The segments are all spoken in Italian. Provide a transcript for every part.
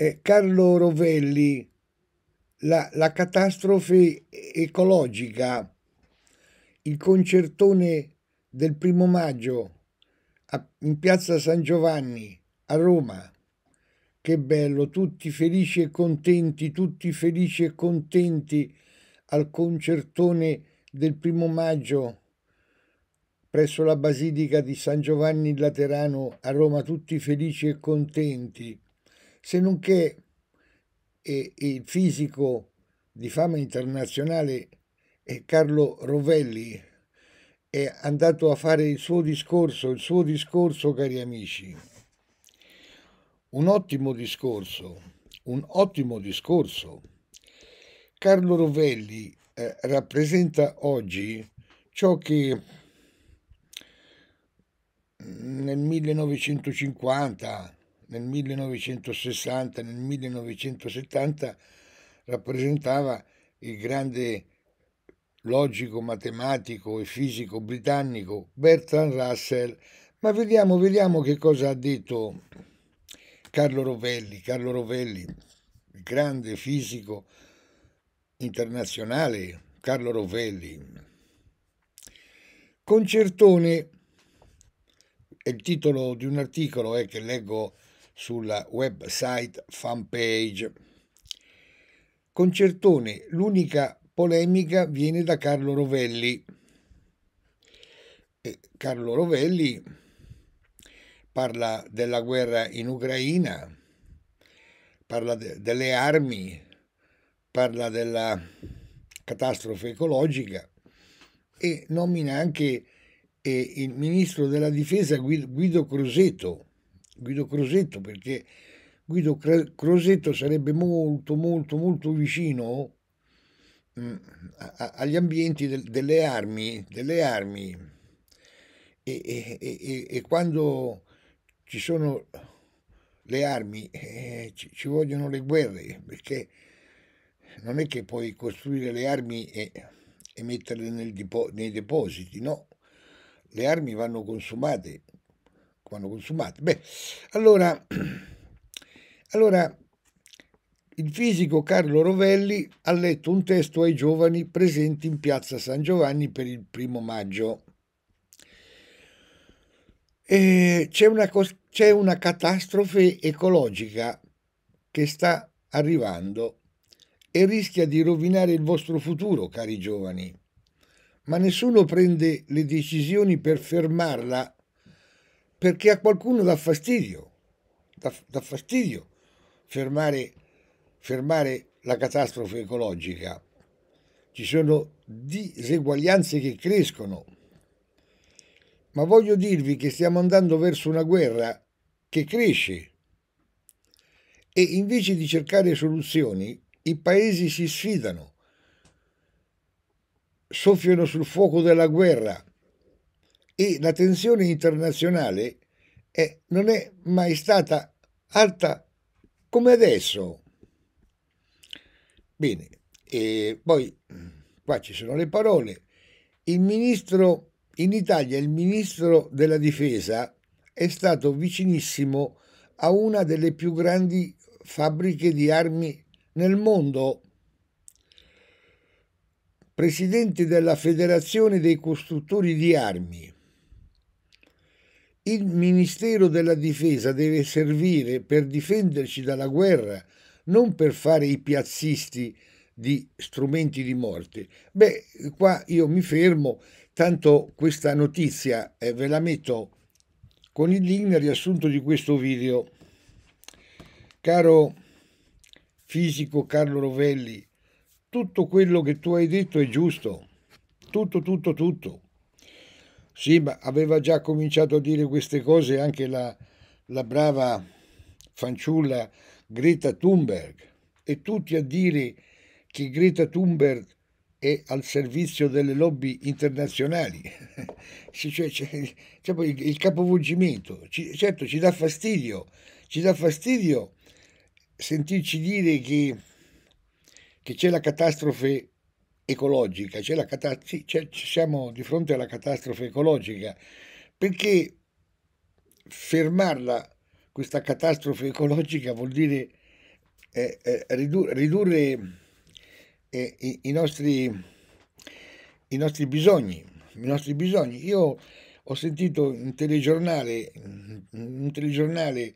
eh, Carlo Rovelli, la, la catastrofe ecologica, il concertone del primo maggio a, in piazza San Giovanni a Roma. Che bello, tutti felici e contenti, tutti felici e contenti al concertone del primo maggio presso la Basilica di San Giovanni Laterano a Roma, tutti felici e contenti se non che il fisico di fama internazionale eh, Carlo Rovelli è andato a fare il suo discorso, il suo discorso cari amici, un ottimo discorso, un ottimo discorso. Carlo Rovelli eh, rappresenta oggi ciò che mm, nel 1950 nel 1960, nel 1970 rappresentava il grande logico, matematico e fisico britannico Bertrand Russell. Ma vediamo, vediamo che cosa ha detto Carlo Rovelli. Carlo Rovelli, il grande fisico internazionale, Carlo Rovelli. Concertone, il titolo di un articolo è eh, che leggo sulla website fanpage. Concertone, l'unica polemica viene da Carlo Rovelli. E Carlo Rovelli parla della guerra in Ucraina, parla de- delle armi, parla della catastrofe ecologica e nomina anche eh, il ministro della difesa Guido Croseto Guido Crosetto perché Guido Crosetto sarebbe molto molto molto vicino mm, agli ambienti delle armi, delle armi. E, e, e, e, quando ci sono le armi eh, ci, ci, vogliono le guerre perché non è che puoi costruire le armi e, metterle depo- nei depositi, no, le armi vanno consumate vanno consumate. Beh, allora, allora il fisico Carlo Rovelli ha letto un testo ai giovani presenti in piazza San Giovanni per il primo maggio. C'è una, c'è una catastrofe ecologica che sta arrivando e rischia di rovinare il vostro futuro, cari giovani. Ma nessuno prende le decisioni per fermarla perché a qualcuno dà fastidio, dà, dà fastidio fermare, fermare la catastrofe ecologica. Ci sono diseguaglianze che crescono. Ma voglio dirvi che stiamo andando verso una guerra che cresce e invece di cercare soluzioni i paesi si sfidano, soffiano sul fuoco della guerra e la tensione internazionale è, eh, non è mai stata alta come adesso. Bene, e poi qua ci sono le parole. Il ministro in Italia, il ministro della difesa è stato vicinissimo a una delle più grandi fabbriche di armi nel mondo. Presidente della Federazione dei costruttori di armi il Ministero della Difesa deve servire per difenderci dalla guerra, non per fare i piazzisti di strumenti di morte. Beh, qua io mi fermo, tanto questa notizia eh, ve la metto con il link nel riassunto di questo video. Caro fisico Carlo Rovelli, tutto quello che tu hai detto è giusto, tutto, tutto, tutto. Sì, ma aveva già cominciato a dire queste cose anche la, la brava fanciulla Greta Thunberg e tutti a dire che Greta Thunberg è al servizio delle lobby internazionali. cioè, cioè, cioè, il, il capovolgimento, ci, certo ci dà fastidio, ci dà fastidio sentirci dire che, che c'è la catastrofe ecologica, la catastrofe, cioè siamo di fronte alla catastrofe ecologica, perché fermarla, questa catastrofe ecologica, vuol dire eh, eh, ridurre, ridurre eh, i, i, nostri, i, nostri, bisogni, i nostri bisogni. Io ho sentito un telegiornale, un mm, telegiornale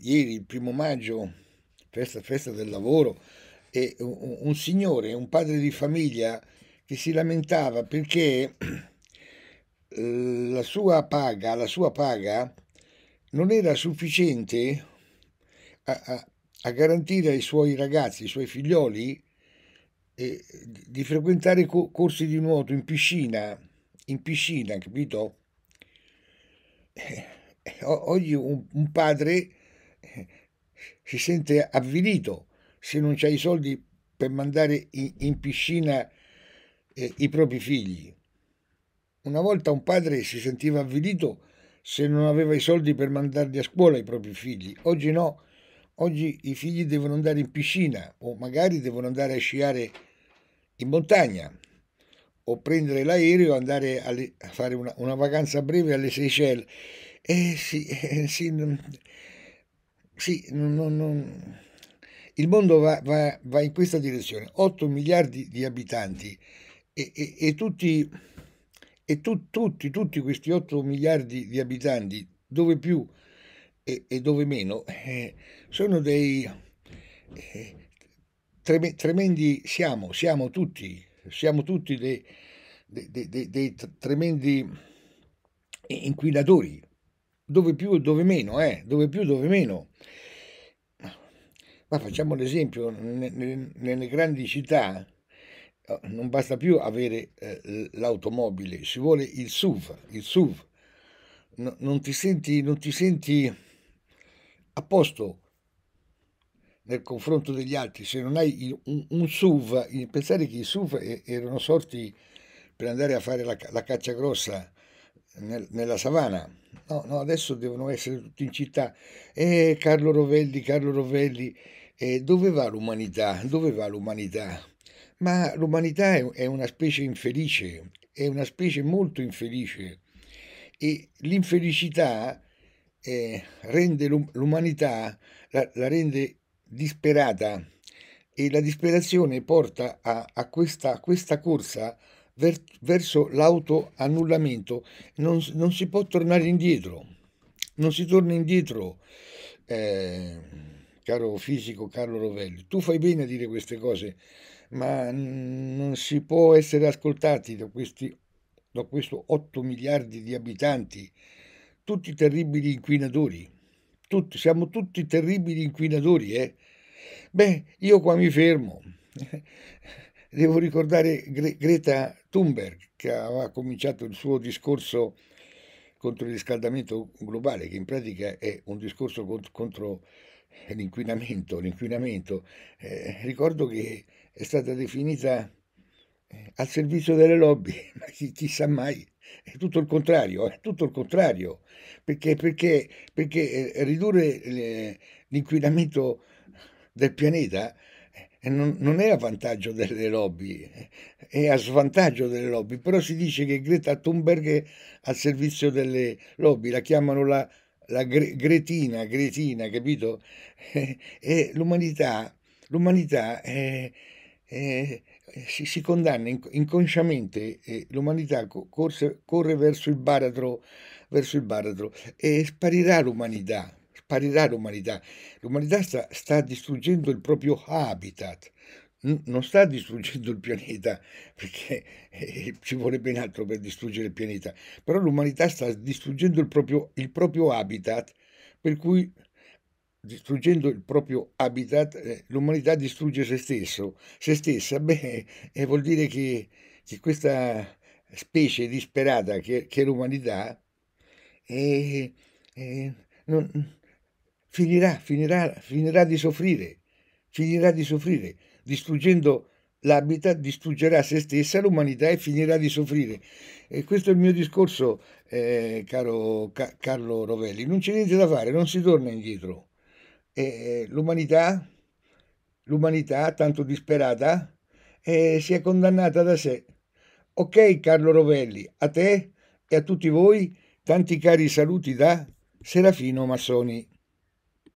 ieri, il primo maggio, festa, festa del lavoro, e un, un signore, un padre di famiglia che si lamentava perché la sua paga, la sua paga non era sufficiente a, a, a garantire ai suoi ragazzi, ai suoi figlioli, eh, di frequentare co corsi di nuoto in piscina, in piscina, capito? Eh, oggi un, un padre eh, si sente avvilito se non c'hai i soldi per mandare in, in piscina eh, i propri figli. Una volta un padre si sentiva avvilito se non aveva i soldi per mandarli a scuola i propri figli. Oggi no, oggi i figli devono andare in piscina o magari devono andare a sciare in montagna o prendere l'aereo e andare a fare una, una, vacanza breve alle Seychelles. Eh sì, eh sì, non, sì non, non, il mondo va, va, va in questa direzione, 8 miliardi di abitanti e, e, e tutti, e tu, tutti, tutti questi 8 miliardi di abitanti, dove più e, e dove meno, eh, sono dei eh, treme, tremendi, siamo, siamo tutti, siamo tutti dei, dei, dei, dei tremendi inquinatori dove più e dove meno, eh? dove più e dove meno. Ma facciamo l'esempio, nelle grandi città eh, non basta più avere eh, l'automobile, ci vuole il SUV, il SUV. non, ti senti, non ti senti a posto nel confronto degli altri, se non hai un, SUV, pensare che i SUV erano sorti per andare a fare la, caccia grossa nella savana, no, no, adesso devono essere tutti in città. Eh, Carlo Rovelli, Carlo Rovelli, e dove va l'umanità? Dove va l'umanità? Ma l'umanità è una specie infelice, è una specie molto infelice e l'infelicità eh, rende l'umanità, la, la, rende disperata e la disperazione porta a, a, questa, a questa, corsa ver, verso l'autoannullamento. Non, non si può tornare indietro, non si torna indietro. Eh, caro fisico Carlo Rovelli. Tu fai bene a dire queste cose, ma non si può essere ascoltati da questi da questi 8 miliardi di abitanti, tutti terribili inquinatori. Tutti, siamo tutti terribili inquinatori, eh? Beh, io qua mi fermo. Devo ricordare Gre- Greta Thunberg che aveva cominciato il suo discorso contro il riscaldamento globale, che in pratica è un discorso cont- contro l'inquinamento, l'inquinamento eh, ricordo che è stata definita eh, al servizio delle lobby, ma chi, chissà mai, è tutto il contrario, è tutto il contrario, perché, perché, perché eh, ridurre l'inquinamento del pianeta eh, non, non, è a vantaggio delle lobby, è a svantaggio delle lobby, però si dice che Greta Thunberg è al servizio delle lobby, la chiamano la la gre- gretina, gretina, capito? E, e l'umanità, l'umanità è, eh, è, eh, si, si, condanna inc- inconsciamente, l'umanità co- corse, corre verso il baratro, verso il baratro e sparirà l'umanità, sparirà l'umanità. L'umanità sta, sta distruggendo il proprio habitat non sta distruggendo il pianeta, perché eh, ci vuole ben altro per distruggere il pianeta, però l'umanità sta distruggendo il proprio, il proprio habitat, per cui distruggendo il proprio habitat eh, l'umanità distrugge se stesso, se stessa, beh, eh, vuol dire che, che, questa specie disperata che, che è l'umanità eh, eh, non, finirà, finirà, finirà di soffrire, finirà di soffrire distruggendo l'habitat distruggerà se stessa l'umanità e finirà di soffrire. E questo è il mio discorso, eh, caro Ca- Carlo Rovelli. Non c'è niente da fare, non si torna indietro. Eh, l'umanità, l'umanità, tanto disperata, eh, si è condannata da sé. Ok, Carlo Rovelli, a te e a tutti voi tanti cari saluti da Serafino Massoni.